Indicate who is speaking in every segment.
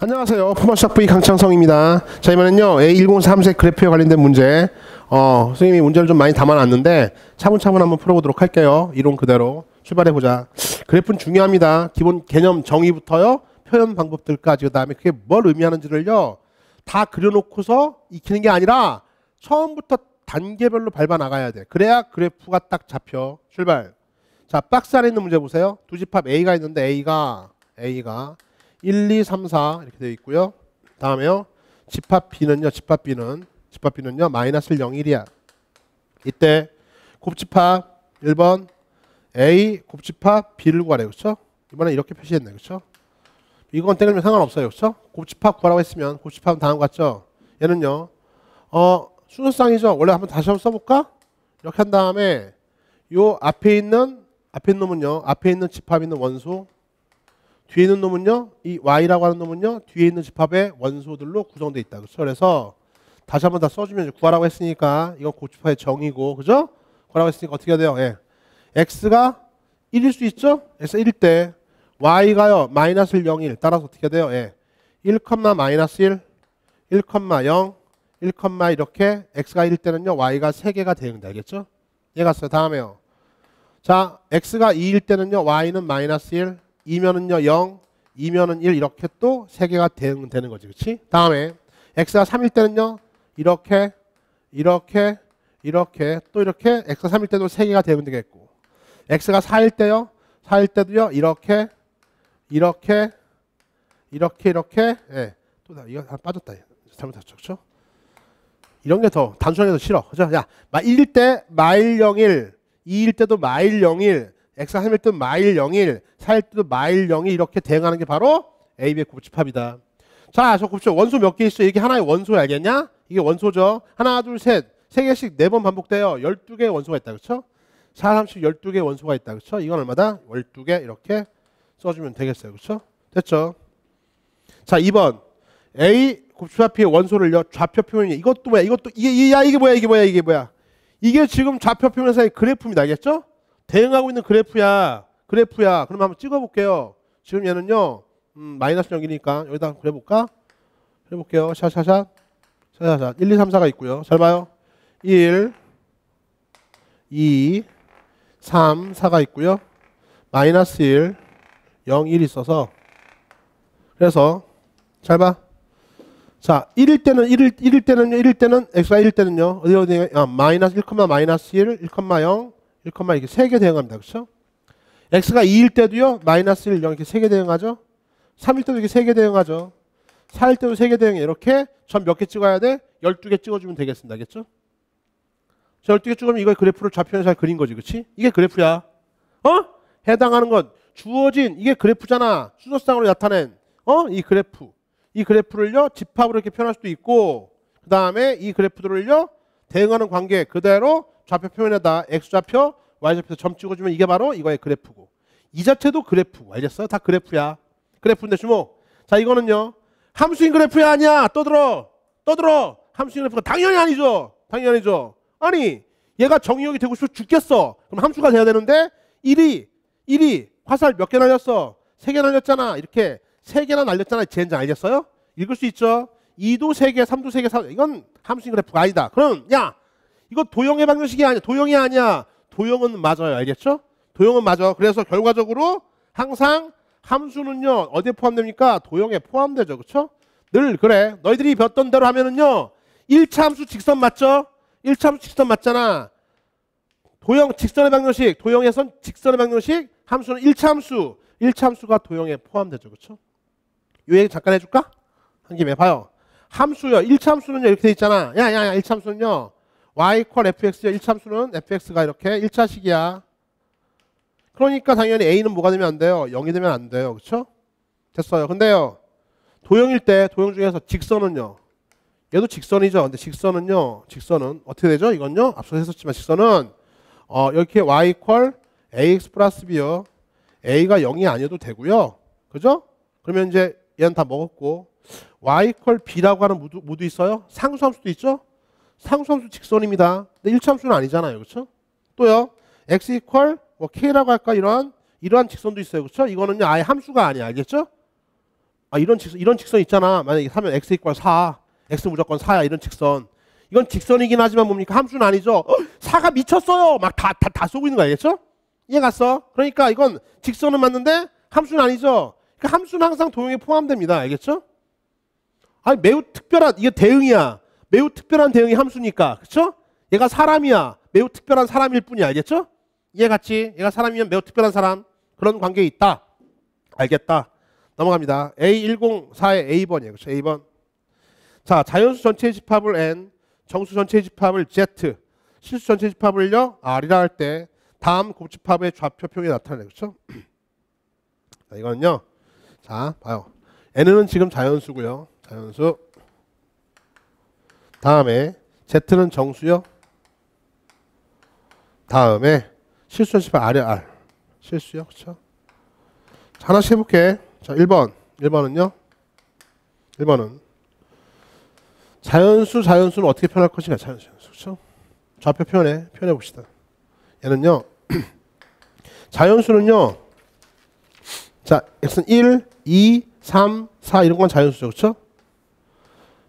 Speaker 1: 안녕하세요. 포마샵 V 강창성입니다. 자, 이번에는요. A103색 그래프에 관련된 문제. 어, 선생님이 문제를 좀 많이 담아놨는데 차분차분 한번 풀어보도록 할게요. 이론 그대로 출발해보자. 그래프는 중요합니다. 기본 개념 정의부터요. 표현 방법들까지 그다음에 그게 뭘 의미하는지를요. 다 그려놓고서 익히는 게 아니라 처음부터 단계별로 밟아 나가야 돼. 그래야 그래프가 딱 잡혀. 출발. 자, 박스 안에 있는 문제 보세요. 두 집합 A가 있는데 A가 A가 1, 2, 3, 4 이렇게 되어 있고요. 다음에요. 집합 비는요 집합 비는 집합 비는요 마이너스 0, 1이야. 이때 곱집합 1번 A 곱집합 B를 구하래요. 그렇죠? 이번에 이렇게 표시했네. 그렇죠? 이건 땡기면 상관없어요. 그렇죠? 곱집합 구하라고 했으면 곱집합은 다음 같죠? 얘는요. 어, 순서상이죠 원래 한번 다시 한번 써볼까? 이렇게 한 다음에 요 앞에 있는 앞에 있는 놈은요. 앞에 있는 집합 있는 원소 뒤에 있는 놈은요, 이 y라고 하는 놈은요, 뒤에 있는 집합의 원소들로 구성되어 있다. 그렇죠? 그래서 다시 한번 다 써주면 구하라고 했으니까 이건 고추파의 정이고, 그죠? 구하라고 했으니까 어떻게 해야 돼요? 예. x가 1일 수 있죠? x 1일 때 y가요, 마이너스 1, 0, 일 따라서 어떻게 해야 돼요? 예. 1, 마이너스 1, 1, 0, 1, 이렇게 x가 1일 때는요, y가 3개가 대응다 알겠죠? 이해 갔어요. 다음에요. 자, x가 2일 때는요, y는 마이너스 1, 2면은요 0, 2면은 1 이렇게 또세 개가 대응되는 거지. 그렇지? 다음에 x가 3일 때는요. 이렇게 이렇게 이렇게 또 이렇게 x가 3일 때도 세 개가 되면 되겠고 x가 4일 때요. 4일 때도요. 이렇게 이렇게 이렇게 이렇게 예. 또나 이거 다 빠졌다. 잘못했죠. 그렇죠? 이런 게 더 단순하게 더 싫어. 그죠? 야, 1일 때 마일 0일 2일 때도 마일 0일 x 하밀턴 마일 0일, 사일도 마일 0일 이렇게 대응하는 게 바로 a 의 곱집합이다. 자, 저 곱집 원소 몇 개 있어? 이게 하나의 원소 알겠냐? 이게 원소죠. 하나, 둘, 셋, 세 개씩 네 번 반복돼요. 12개의 원소가 있다. 그렇죠? 4, 3 12개의 원소가 있다. 그렇죠? 이건 얼마다? 12개 이렇게 써주면 되겠어요. 그렇죠? 됐죠? 자, 2번. A 곱집합의 원소를요. 좌표 표현이 이것도 뭐야? 이것도 이게 야 이게 뭐야? 이게 뭐야? 이게 뭐야? 이게 지금 좌표 표현상의 그래프입니다. 알겠죠? 대응하고 있는 그래프야. 그래프야. 그럼 한번 찍어볼게요. 지금 얘는요. 음, 마이너스 0이니까 여기다 그려볼까? 해볼게요. 샤샤샷 샷샷샷. 1, 2, 3, 4가 있고요. 잘 봐요. 1, 2, 3, 4가 있고요. 마이너스 1, 0, 1 있어서 그래서 잘 봐. 자, 1일 때는 1일, 1일 때는요. 1일 때는 x가 1일 때는요. 어디 어디 아, 마이너스 1, 마이너스 1, 1, 0 1 이렇게 세 개 대응합니다. 그렇죠? x가 2일 때도요. 마이너스 1, 0 이렇게 세 개 대응하죠. 3일 때도 이렇게 세 개 대응하죠. 4일 때도 세 개 대응해. 이렇게 전 몇 개 찍어야 돼? 12개 찍어주면 되겠습니다. 알겠죠? 12개 찍으면 이거 그래프를 좌표에 잘 그린 거지. 그렇지? 이게 그래프야. 어? 해당하는 건 주어진 이게 그래프잖아. 수소상으로 나타낸 어? 이 그래프. 이 그래프를요. 집합으로 이렇게 표현할 수도 있고 그 다음에 이 그래프들을요. 대응하는 관계 그대로 좌표 표면에다 x좌표, y 좌표점 찍어주면 이게 바로 이거의 그래프고 이 자체도 그래프 알겠어요? 다 그래프야 그래프인데 주목 자 이거는요 함수인 그래프야 아니야 떠들어 떠들어 함수인 그래프가 당연히 아니죠 당연히 아니죠 아니 얘가 정의역이 되고 싶어 죽겠어 그럼 함수가 돼야 되는데 1이 1이 화살 몇 개 날렸어? 3개 날렸잖아 이렇게 3 개나 날렸잖아 젠장 알겠어요? 읽을 수 있죠? 2도 3개, 3도 3개, 4 이건 함수인 그래프가 아니다. 그럼 야 이거 도형의 방정식이 아니야. 도형이 아니야. 도형은 맞아요. 알겠죠? 도형은 맞아. 요 그래서 결과적으로 항상 함수는요. 어디에 포함됩니까? 도형에 포함되죠. 그렇죠? 늘 그래. 너희들이 배웠던 대로 하면은요. 1차 함수 직선 맞죠? 1차 함수 직선 맞잖아. 도형 직선의 방정식. 도형에선 직선의 방정식. 함수는 1차 함수. 1차 함수가 도형에 포함되죠. 그렇죠? 요 얘기 잠깐 해줄까? 한 김에 봐요. 함수요. 1차 함수는요. 이렇게 돼 있잖아. 야야야 1차 함수는요. y equal fx의 1참수는 fx가 이렇게 1차식이야. 그러니까 당연히 a는 뭐가 되면 안 돼요? 0이 되면 안 돼요. 그쵸 됐어요. 근데요. 도형일 때 도형 중에서 직선은요. 얘도 직선이죠. 근데 직선은요. 직선은 어떻게 되죠? 이건요. 앞서 했었지만 직선은 어, 이렇게 y equal ax 플러스 b요. a가 0이 아니어도 되고요. 그죠? 그러면 이제 얘는 다 먹었고 y equal b라고 하는 모두, 모두 있어요. 상수함수도 있죠? 상수함수 직선입니다. 근데 1차함수는 아니잖아요. 그렇죠? 또요. x e q 이퀄 뭐 k라고 할까 이러한 이러한 직선도 있어요. 그렇죠? 이거는요. 아예 함수가 아니야. 알겠죠? 아 이런 직선 이런 직선 있잖아. 만약에 하면 x equal 4. x 무조건 4야. 이런 직선. 이건 직선이긴 하지만 뭡니까? 함수는 아니죠. 어, 4가 미쳤어요. 막 다 다다 쏘고 있는 거 알겠죠? 이해 갔어? 그러니까 이건 직선은 맞는데 함수는 아니죠. 그러니까 함수는 항상 도형에 포함됩니다. 알겠죠? 아니 매우 특별한 이게 대응이야. 매우 특별한 대응의 함수니까. 그렇죠? 얘가 사람이야. 매우 특별한 사람일 뿐이야. 알겠죠? 이해같이 얘가 사람이면 매우 특별한 사람. 그런 관계에 있다. 알겠다. 넘어갑니다. A104의 A번이에요. 그렇죠? A번. 자, 자연수 전체의 집합을 N, 정수 전체의 집합을 Z, 실수 전체의 집합을요 R이라 할 때 다음 곱집합의 좌표평이 나타나요. 그렇죠? 자, 이거는요. 자, 봐요. N은 지금 자연수고요. 자연수. 다음에 Z는 정수요. 다음에 실수 연습은 R이 R. 실수요. 그렇죠? 자, 하나씩 해볼게. 자, 1번. 1번은요. 1번은 자연수, 자연수는 어떻게 표현할 것인가? 자연수, 자연수. 그렇죠? 좌표 표현해. 표현해 봅시다. 얘는요. 자연수는요. 자, x는 1, 2, 3, 4 이런 건 자연수죠. 그렇죠?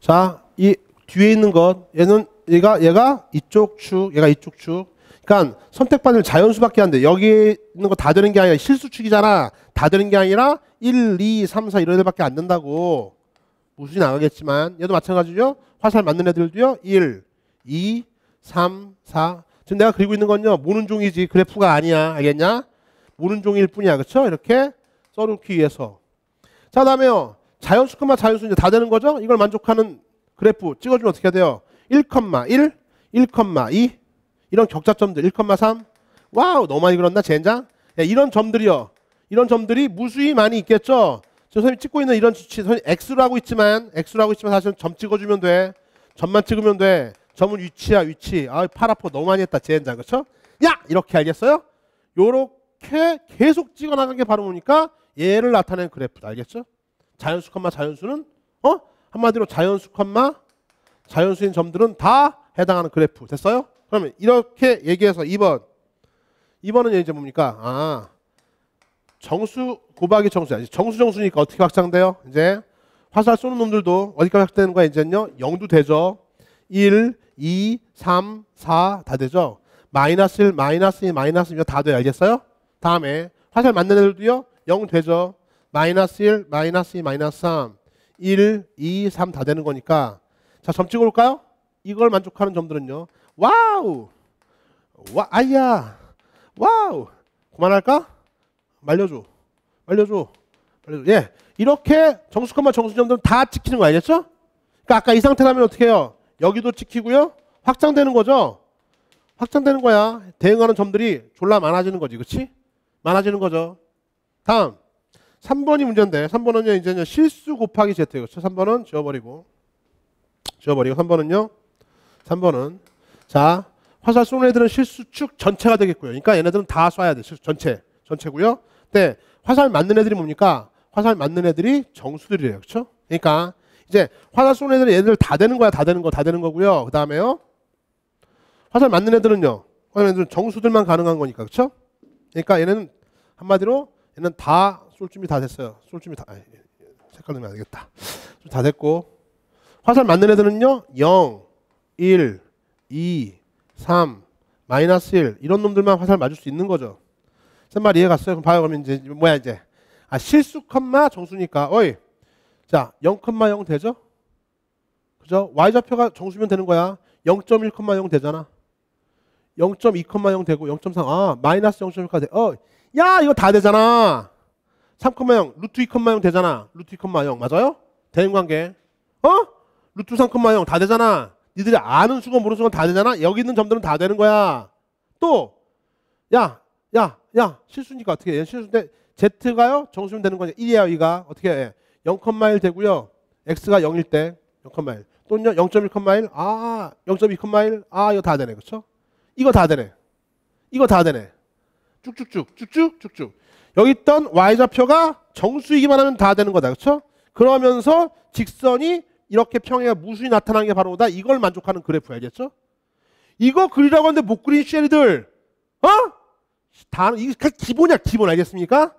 Speaker 1: 자, 이 뒤에 있는 것 얘는 얘가 얘가 이쪽 축 얘가 이쪽 축 그러니까 선택받을 자연수밖에 안 돼. 여기 있는 거 다 되는 게 아니라 실수축이잖아. 다 되는 게 아니라 1, 2, 3, 4 이런 애밖에 안 된다고. 무수히 나가겠지만 얘도 마찬가지죠. 화살 맞는 애들도요. 1, 2, 3, 4. 지금 내가 그리고 있는 건요. 모는 종이지 그래프가 아니야. 알겠냐? 모는 종일 뿐이야. 그렇죠? 이렇게 써놓기 위해서. 자, 다음에요. 자연수 끝만 자연수 이제 다 되는 거죠? 이걸 만족하는 그래프 찍어주면 어떻게 해야 돼요? 1,1, 1,2 이런 격자점들 1,3 와우 너무 많이 그렸나 젠장? 네, 이런 점들이요. 이런 점들이 무수히 많이 있겠죠. 지금 선생님 찍고 있는 이런 수치 선생님 X로 하고 있지만 X로 하고 있지만 사실은 점 찍어주면 돼. 점만 찍으면 돼. 점은 위치야 위치. 아팔 아파 너무 많이 했다 젠장 그렇죠? 야 이렇게 알겠어요? 요렇게 계속 찍어나간 게 바로 보니까 얘를 나타낸 그래프 알겠죠? 자연수 컴마 자연수는 어? 한마디로 자연수 컴마 자연수인 점들은 다 해당하는 그래프 됐어요? 그러면 이렇게 얘기해서 2번 2번은 이제 뭡니까? 아 정수 곱하기 정수야. 정수 정수니까 어떻게 확장돼요? 이제 화살 쏘는 놈들도 어디까지 확대되는 거야 이제는요? 0도 되죠. 1, 2, 3, 4 다 되죠. 마이너스 1, 마이너스 2, 마이너스 2다 돼요. 알겠어요? 다음에 화살 맞는 애들도요? 0 되죠. 마이너스 1, 마이너스 2, 마이너스 3 1, 2, 3 다 되는 거니까 자, 점 찍어 볼까요? 이걸 만족하는 점들은요. 와우! 와, 아야! 와우! 그만할까? 말려줘. 말려줘. 말려줘. 예. 이렇게 정수컷만 정수점들은 다 찍히는 거 알겠죠? 그러니까 아까 이 상태라면 어떻게 해요? 여기도 찍히고요. 확장되는 거죠? 확장되는 거야. 대응하는 점들이 졸라 많아지는 거지. 그렇지? 많아지는 거죠. 다음. 3번이 문제인데 3번은요 이제는 실수 곱하기 z예요. 3번은 지워버리고 지워버리고 3번은요. 3번은 자 화살 쏘는 애들은 실수축 전체가 되겠고요. 그러니까 얘네들은 다 쏴야 돼. 실수 전체 전체고요. 근데 화살 맞는 애들이 뭡니까? 화살 맞는 애들이 정수들이래요. 그렇죠? 그러니까 이제 화살 쏘는 애들은 얘들 다 되는 거야. 다 되는 거다 되는 거고요. 그 다음에요. 화살 맞는 애들은요. 화살 맞는 애들은 정수들만 가능한 거니까 그렇죠? 그러니까 얘는 네 한마디로 얘는 다 솔쯤이다 됐어요. 솔쯤이다 아니, 예, 예, 색깔 넣으면 안 되겠다. 다 됐고 화살 맞는 애들은요. 0, 1, 2, 3, 마이너스 1 이런 놈들만 화살 맞을 수 있는 거죠. 쌤말 이해 갔어요? 그럼 봐요. 그러면 이제 뭐야 이제 아 실수 컴마 정수니까 어이 자 0, 0 되죠? 그죠? y좌표가 정수면 되는 거야. 0.1,0 되잖아. 0.2,0 되고 0.3아 마이너스 0.1까지 돼. 어야 이거 다 되잖아. 3,0 루트 2,0 되잖아. 루트 2,0 맞아요? 대인관계 어? 루트 3,0다 되잖아. 니들이 아는 수건 모르는 수건 다 되잖아. 여기 있는 점들은 다 되는 거야. 또 야, 야, 야 실수니까 어떻게 해? 실수인데 Z가요? 정수면 되는 거냐? 1이야 여기가. 어떻게 해? 0,1 되고요. X가 0일 때 0,1. 또는0.1,1아0.2,1아 아, 이거 다 되네 그쵸 이거 다 되네 이거 다 되네 쭉쭉쭉 쭉쭉 쭉쭉 여기 있던 y좌표가 정수이기만 하면 다 되는 거다. 그렇죠? 그러면서 직선이 이렇게 평행과 무수히 나타나는 게 바로다. 이걸 만족하는 그래프야. 알겠죠? 이거 그리라고 하는데 못 그린 쉐리들. 어? 다, 이게 그 기본이야. 기본. 알겠습니까?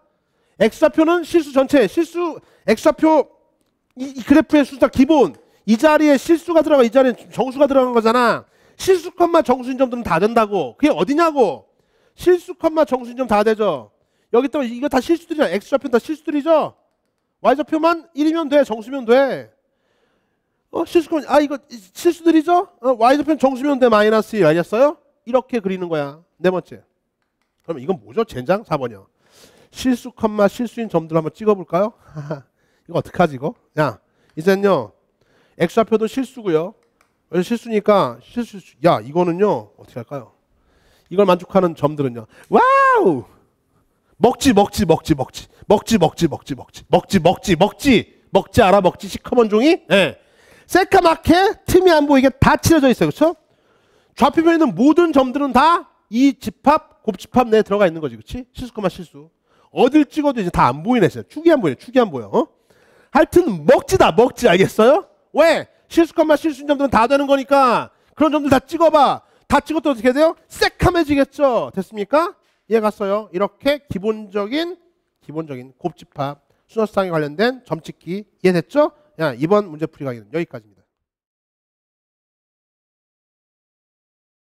Speaker 1: x좌표는 실수 전체, 실수, x좌표 이, 이 그래프의 수다 기본. 이 자리에 실수가 들어가, 이 자리에 정수가 들어간 거잖아. 실수 컴마 정수인 점들은 다 된다고. 그게 어디냐고. 실수 컴마 정수인 점 다 되죠. 여기 또 이거 다 실수들이야. x 좌표 다 실수들이죠. y 좌표만 1이면 돼. 정수면 돼. 어, 실수건 아 이거 실수들이죠? 어, y 좌표는 정수면 돼. 마이너스 2 알겠어요? 이렇게 그리는 거야. 네 번째. 그럼 이건 뭐죠? 젠장 4번이요. 실수 컴마 실수인 점들 한번 찍어볼까요? 이거 어떡하지 이거? 야 이젠요 x 좌표도 실수고요. 실수니까 실수 야 이거는요 어떻게 할까요? 이걸 만족하는 점들은요. 와우 먹지 먹지 먹지 먹지 먹지 먹지 먹지 먹지 먹지 먹지 먹지 먹지 알아 먹지 시커먼 종이 예 네. 새까맣게 틈이 안 보이게 다 칠해져 있어요 그렇죠 좌표면에 있는 모든 점들은 다 이 집합 곱집합 내에 들어가 있는 거지 그렇지 실수그만 실수 어딜 찍어도 이제 다 안 보이네 진짜 축이 안 보이네 축이 안 보여 어 하여튼 먹지다 먹지 알겠어요 왜 실수그만 실수인 점들은 다 되는 거니까 그런 점들 다 찍어봐 다 찍었다 어떻게 돼요 새카매지겠죠 됐습니까 이해 갔어요? 이렇게 기본적인 기본적인 곱집합 순서쌍에 관련된 점찍기 이해됐죠? 야, 이번 문제풀이 강의는 여기까지입니다.